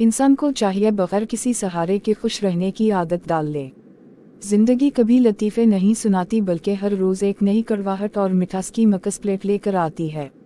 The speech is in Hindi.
इंसान को चाहिए बगैर किसी सहारे के खुश रहने की आदत डाल ले जिंदगी कभी लतीफ़े नहीं सुनाती बल्कि हर रोज़ एक नई कड़वाहट और मिठास की मकस प्लेट लेकर आती है